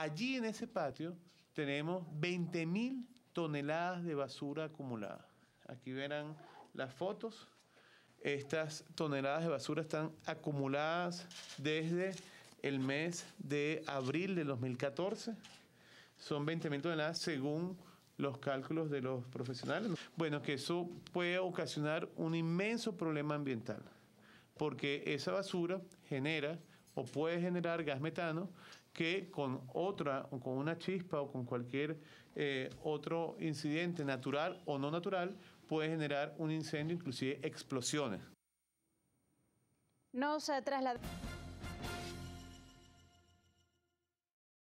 allí en ese patio tenemos 20.000 toneladas de basura acumulada. Aquí verán las fotos. Estas toneladas de basura están acumuladas desde el mes de abril de 2014. Son 20.000 toneladas según los cálculos de los profesionales. Bueno, que eso puede ocasionar un inmenso problema ambiental, porque esa basura genera o puede generar gas metano que con otra, o con una chispa o con cualquier eh, otro incidente natural o no natural puede generar un incendio, inclusive explosiones. se